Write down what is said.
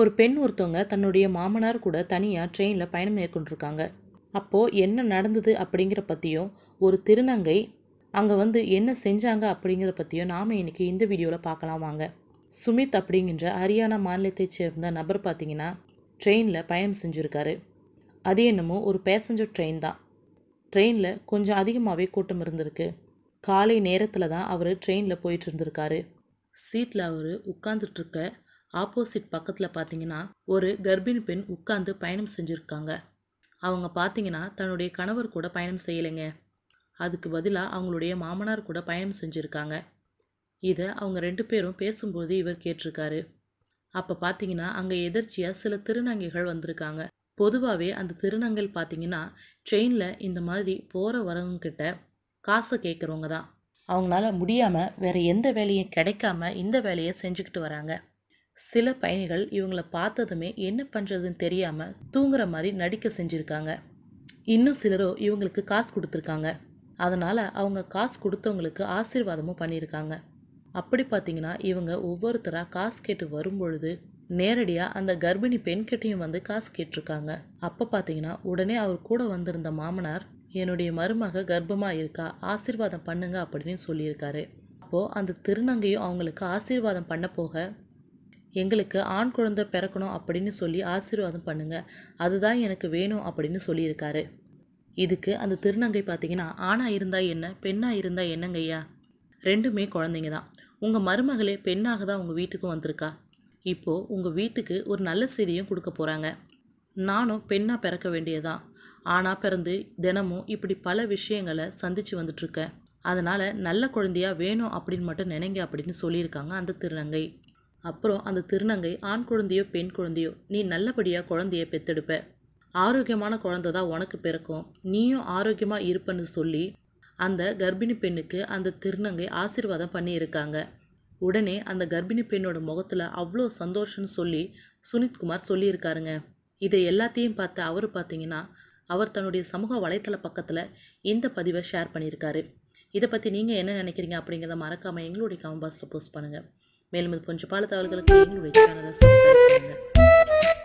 ஒரு பெண் ஒருத்தவங்க தன்னுடைய மாமனார் கூட தனியாக ட்ரெயினில் பயணம் மேற்கொண்டிருக்காங்க அப்போது என்ன நடந்தது அப்படிங்கிற பற்றியும் ஒரு திருநங்கை அங்கே வந்து என்ன செஞ்சாங்க அப்படிங்கிறத பற்றியும் நாம் இன்றைக்கி இந்த வீடியோவில் பார்க்கலாம் வாங்க சுமித் அப்படிங்கிற ஹரியானா மாநிலத்தைச் சேர்ந்த நபர் பார்த்தீங்கன்னா ட்ரெயினில் பயணம் செஞ்சுருக்காரு அது என்னமோ ஒரு பேசஞ்சர் ட்ரெயின் தான் ட்ரெயினில் கொஞ்சம் அதிகமாகவே கூட்டம் இருந்திருக்கு காலை நேரத்தில் தான் அவர் ட்ரெயினில் போயிட்டு இருந்திருக்காரு சீட்டில் அவர் உட்காந்துட்ருக்க ஆப்போசிட் பக்கத்தில் பார்த்தீங்கன்னா ஒரு கர்ப்பிணி பெண் உட்காந்து பயணம் செஞ்சுருக்காங்க அவங்க பார்த்தீங்கன்னா தன்னுடைய கணவர் கூட பயணம் செய்யலைங்க அதுக்கு பதிலாக அவங்களுடைய மாமனார் கூட பயணம் செஞ்சுருக்காங்க இதை அவங்க ரெண்டு பேரும் பேசும்போது இவர் கேட்டிருக்காரு அப்போ பார்த்தீங்கன்னா அங்கே எதிர்ச்சியாக சில திருநங்கைகள் வந்திருக்காங்க பொதுவாகவே அந்த திருநங்கைகள் பார்த்தீங்கன்னா ட்ரெயினில் இந்த மாதிரி போகிற வரவங்கிட்ட காசை கேட்குறவங்க தான் அவங்களால முடியாமல் வேறு எந்த வேலையும் கிடைக்காம இந்த வேலையை செஞ்சுக்கிட்டு வராங்க சில பயணிகள் இவங்களை பார்த்ததுமே என்ன பண்ணுறதுன்னு தெரியாமல் தூங்குற மாதிரி நடிக்க செஞ்சுருக்காங்க இன்னும் சிலரோ இவங்களுக்கு காசு கொடுத்துருக்காங்க அதனால் அவங்க காசு கொடுத்தவங்களுக்கு ஆசீர்வாதமும் பண்ணியிருக்காங்க அப்படி பார்த்தீங்கன்னா இவங்க ஒவ்வொருத்தராக காசு கேட்டு வரும்பொழுது நேரடியாக அந்த கர்ப்பிணி பெண்கிட்டையும் வந்து காசு கேட்டிருக்காங்க அப்போ பார்த்தீங்கன்னா உடனே அவர் கூட வந்திருந்த மாமனார் என்னுடைய மருமக கர்ப்பமாக இருக்கா ஆசீர்வாதம் பண்ணுங்க அப்படின்னு சொல்லியிருக்காரு அப்போது அந்த திருநங்கையும் அவங்களுக்கு ஆசீர்வாதம் பண்ண போக எங்களுக்கு ஆண் குழந்தை பிறக்கணும் அப்படின்னு சொல்லி ஆசீர்வாதம் பண்ணுங்கள் அதுதான் எனக்கு வேணும் அப்படின்னு சொல்லியிருக்காரு இதுக்கு அந்த திருநங்கை பார்த்தீங்கன்னா ஆணாக இருந்தால் என்ன பெண்ணாக இருந்தால் என்னங்கய்யா ரெண்டுமே குழந்தைங்க தான் உங்கள் மருமகளே பெண்ணாக தான் உங்கள் வீட்டுக்கு வந்திருக்கா இப்போது உங்கள் வீட்டுக்கு ஒரு நல்ல செய்தியும் கொடுக்க போகிறாங்க நானும் பெண்ணாக பிறக்க வேண்டியதான் ஆணாக பிறந்து தினமும் இப்படி பல விஷயங்களை சந்தித்து வந்துட்டுருக்கேன் அதனால் நல்ல குழந்தையாக வேணும் அப்படின்னு மட்டும் நினைங்க அப்படின்னு சொல்லியிருக்காங்க அந்த திருநங்கை அப்புறம் அந்த திருநங்கை ஆண் குழந்தையோ பெண் குழந்தையோ நீ நல்லபடியாக குழந்தைய பெத்தெடுப்ப ஆரோக்கியமான குழந்தை தான் உனக்கு பிறக்கும் நீயும் ஆரோக்கியமாக இருப்பேன்னு சொல்லி அந்த கர்ப்பிணி பெண்ணுக்கு அந்த திருநங்கை ஆசீர்வாதம் பண்ணியிருக்காங்க உடனே அந்த கர்ப்பிணி பெண்ணோட முகத்தில் அவ்வளோ சந்தோஷம்னு சொல்லி சுனித்குமார் சொல்லியிருக்காருங்க இதை எல்லாத்தையும் பார்த்த அவர் பார்த்தீங்கன்னா அவர் தன்னுடைய சமூக வலைத்தள பக்கத்தில் இந்த பதிவை ஷேர் பண்ணியிருக்காரு இதை பற்றி நீங்கள் என்ன நினைக்கிறீங்க அப்படிங்கிறத மறக்காமல் எங்களுடைய கமெண்ட் பாக்ஸில் போஸ்ட் பண்ணுங்கள் மேலும் இது போன்ற பல தகவல்களுக்கு எங்களுடைய சேனலை சப்ஸ்கிரைப் பண்ணுங்கள்